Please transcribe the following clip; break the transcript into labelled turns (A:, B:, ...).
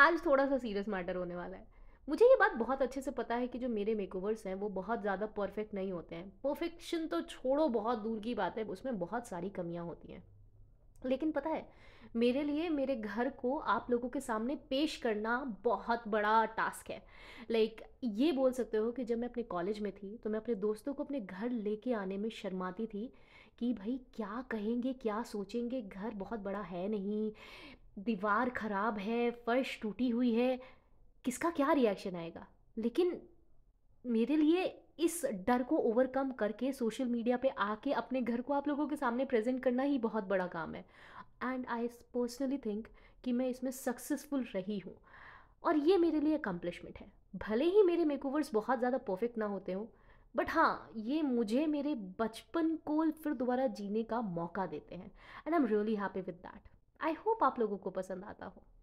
A: आज थोड़ा सा सीरियस मैटर होने वाला है मुझे ये बात बहुत अच्छे से पता है कि जो मेरे मेकओवर्स हैं वो बहुत ज़्यादा परफेक्ट नहीं होते हैं परफेक्शन तो छोड़ो बहुत दूर की बात है उसमें बहुत सारी कमियाँ होती हैं लेकिन पता है मेरे लिए मेरे घर को आप लोगों के सामने पेश करना बहुत बड़ा टास्क है लाइक like, ये बोल सकते हो कि जब मैं अपने कॉलेज में थी तो मैं अपने दोस्तों को अपने घर लेके आने में शर्माती थी कि भाई क्या कहेंगे क्या सोचेंगे घर बहुत बड़ा है नहीं दीवार खराब है फर्श टूटी हुई है किसका क्या रिएक्शन आएगा लेकिन मेरे लिए इस डर को ओवरकम करके सोशल मीडिया पे आके अपने घर को आप लोगों के सामने प्रेजेंट करना ही बहुत बड़ा काम है एंड आई पर्सनली थिंक कि मैं इसमें सक्सेसफुल रही हूँ और ये मेरे लिए अकम्पलिशमेंट है भले ही मेरे मेकओवर्स बहुत ज़्यादा परफेक्ट ना होते हों बट हाँ ये मुझे मेरे बचपन को फिर दोबारा जीने का मौका देते हैं and I am really happy with that I hope आप लोगों को पसंद आता हो